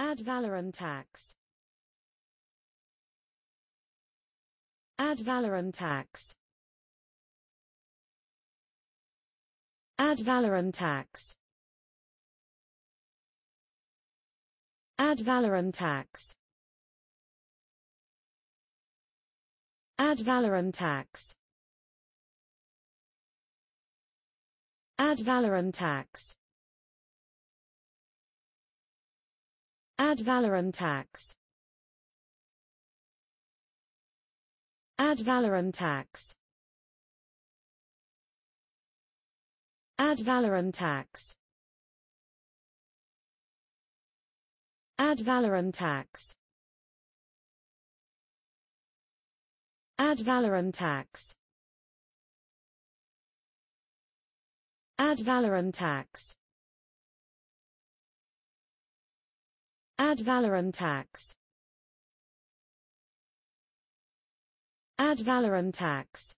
Ad valorem tax Ad valorem tax Ad valorem tax Ad valorem tax Ad valorem tax Ad valorem tax Ad valorem tax Ad valorem tax Ad valorem tax Ad valorem tax Ad valorem tax Ad valorem tax Ad valorem tax Ad valorem tax